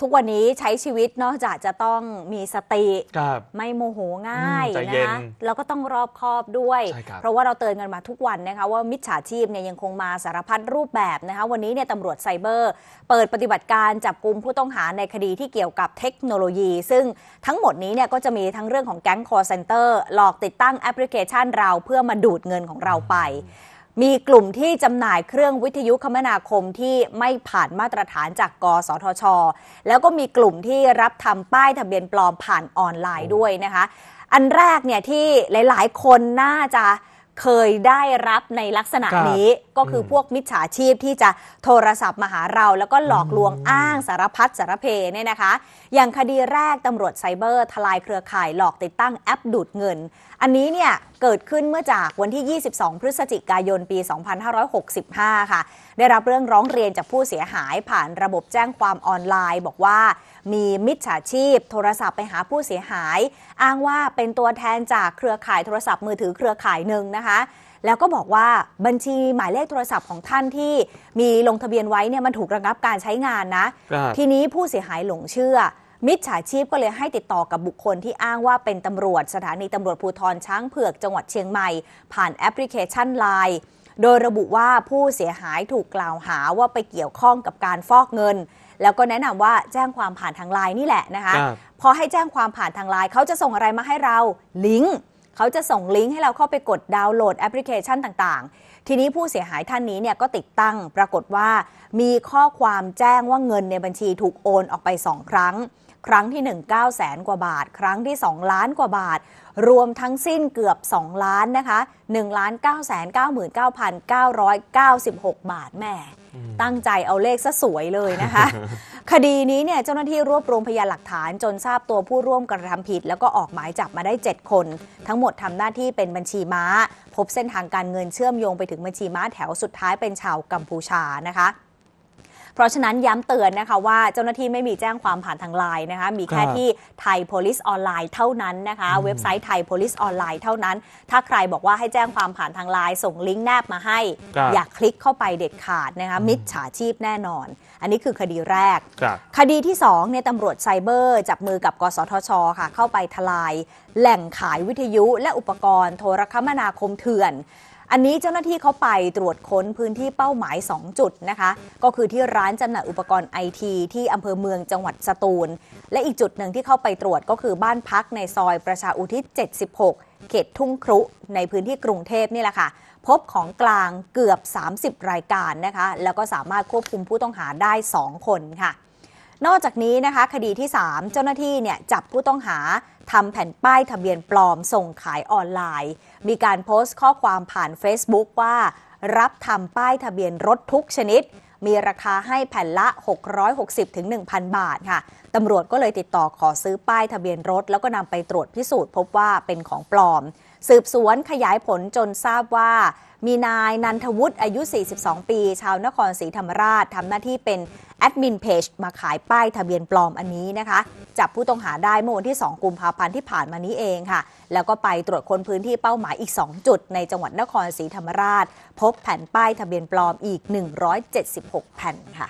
ทุกวันนี้ใช้ชีวิตนอกจากจะต้องมีสติไม่โมโหง่ายนะคะแล้วก็ต้องรอบคอบด้วย เพราะว่าเราเตือนกันมาทุกวันนะคะว่ามิจฉาชีพเนี่ยยังคงมาสารพัดรูปแบบนะคะวันนี้เนี่ยตำรวจไซเบอร์เปิดปฏิบัติการจับกลุ่มผู้ต้องหาในคดีที่เกี่ยวกับเทคโนโลยี ซึ่งทั้งหมดนี้เนี่ยก็จะมีทั้งเรื่องของแก๊งคอร์เซนเตอร์หลอกติดตั้งแอปพลิเคชัน เราเพื่อมาดูดเงินของเราไปมีกลุ่มที่จำหน่ายเครื่องวิทยุคมนาคมที่ไม่ผ่านมาตรฐานจากก สทช แล้วก็มีกลุ่มที่รับทำป้ายทะเบียนปลอมผ่านออนไลน์ด้วยนะคะ อันแรกเนี่ยที่หลาย ๆ คนน่าจะเคยได้รับในลักษณะนี้ก็คือพวกมิจฉาชีพที่จะโทรศัพท์มาหาเรา แล้วก็หลอกลวงอ้างสารพัดสารเพเนี่ยนะคะอย่างคดีแรกตำรวจไซเบอร์ ทลายเครือข่ายหลอกติดตั้งแอปดูดเงิน อันนี้เนี่ยเกิดขึ้นเมื่อจากวันที่ 22 พฤศจิกายนปี 2565 ค่ะ ได้รับเรื่องร้องเรียนจากผู้เสียหายผ่านระบบแจ้งความออนไลน์บอกว่า มีมิจฉาชีพ โทรศัพท์ไปหาผู้เสียหาย อ้างว่าเป็นตัวแทนจากเครือข่ายโทรศัพท์มือถือเครือข่ายหนึ่งนะคะแล้วก็บอกว่าบัญชีหมายเลขโทรศัพท์ของท่านที่มีลงทะเบียนไว้เนี่ยมันถูกระงับการใช้งานนะ ทีนี้ผู้เสียหายหลงเชื่อ มิจฉาชีพก็เลยให้ติดต่อกับบุคคลที่อ้างว่าเป็นตำรวจสถานีตำรวจภูทรช้างเผือกจังหวัดเชียงใหม่ผ่านแอปพลิเคชันไลน์โดยระบุว่าผู้เสียหายถูกกล่าวหาว่าไปเกี่ยวข้องกับการฟอกเงิน แล้วก็แนะนำว่าแจ้งความผ่านทางไลน์นี่แหละนะคะพอให้แจ้งความผ่านทางไลน์เขาจะส่งอะไรมาให้เราลิงก์เขาจะส่งลิงก์ให้เราเข้าไปกดดาวน์โหลดแอปพลิเคชันต่างๆ ทีนี้ผู้เสียหายท่านนี้เนี่ยก็ติดตั้ง ปรากฏว่ามีข้อความแจ้งว่าเงินในบัญชีถูกโอนออกไป 2 ครั้ง ครั้งที่ 1 9 0 0 0 0กว่าบาท ครั้งที่ 2 ล้านกว่าบาท รวมทั้งสิ้นเกือบ 2 ล้านนะคะ1ล้าน9 9 9 9 9 9 6 บาทแม่ ตั้งใจเอาเลขซะสวยเลยนะคะคดีนี้เนี่ยเจ้าหน้าที่รวบรวมพยานหลักฐานจนทราบตัวผู้ร่วมกระทำผิดแล้วก็ออกหมายจับมาได้ 7 คน ทั้งหมดทำหน้าที่เป็นบัญชีม้า พบเส้นทางการเงินเชื่อมโยงไปถึงบัญชีม้าแถวสุดท้ายเป็นชาวกัมพูชานะคะเพราะฉะนั้นย้ำเตือนนะคะว่า เจ้าหน้าที่ไม่มีแจ้งความผ่านทางไลน์นะคะมีแค่ที่ไทย police ออนไลน์เท่านั้นนะคะ เว็บไซต์ไทย police ออนไลน์เท่านั้น ถ้าใครบอกว่าให้แจ้งความผ่านทางไลน์ส่งลิงก์แนบมาให้ อย่าคลิกเข้าไปเด็ดขาดนะคะมิจฉาชีพแน่นอน อันนี้คือคดีแรก คดีที่ 2 ในี่ตำรวจไซเบอร์จับมือกับ กสทชค่ะเข้าไปทลาย แหล่งขายวิทยุและอุปกรณ์โทรคมนาคมเถื่อนอันนี้เจ้าหน้าที่เขาไปตรวจค้นพื้นที่เป้าหมาย 2 จุดนะคะก็คือที่ร้านจำหน่ายอุปกรณ์ไอที ที่อำเภอเมืองจังหวัดสตูล และอีกจุดหนึ่งที่เข้าไปตรวจก็คือบ้านพักในซอยประชาอุทิศ 76 เขตทุ่งครุในพื้นที่กรุงเทพนี่แหละค่ะ พบของกลางเกือบ 30 รายการนะคะ แล้วก็สามารถควบคุมผู้ต้องหาได้ 2 คนค่ะนอกจากนี้นะคะ คดีที่ 3 เจ้าหน้าที่เนี่ย จับผู้ต้องหาทำแผ่นป้ายทะเบียนปลอมส่งขายออนไลน์ มีการโพสต์ข้อความผ่าน Facebook ว่ารับทำป้ายทะเบียนรถทุกชนิด มีราคาให้แผ่นละ 660-1,000 บาทค่ะตำรวจก็เลยติดต่อขอซื้อป้ายทะเบียนรถ แล้วก็นำไปตรวจพิสูจน์ พบว่าเป็นของปลอม สืบสวนขยายผลจนทราบว่ามีนายนันทวุฒิอายุ 42 ปี ชาวนครศรีธรรมราชทำหน้าที่เป็นแอดมินเพจมาขายป้ายทะเบียนปลอมอันนี้นะคะ จับผู้ต้องหาได้เมื่อวันที่ 2 กุมภาพันธ์ที่ผ่านมานี้เองค่ะ แล้วก็ไปตรวจคนพื้นที่เป้าหมายอีก 2 จุด ในจังหวัดนครศรีธรรมราช พบแผ่นป้ายทะเบียนปลอมอีก 176 แผ่นค่ะ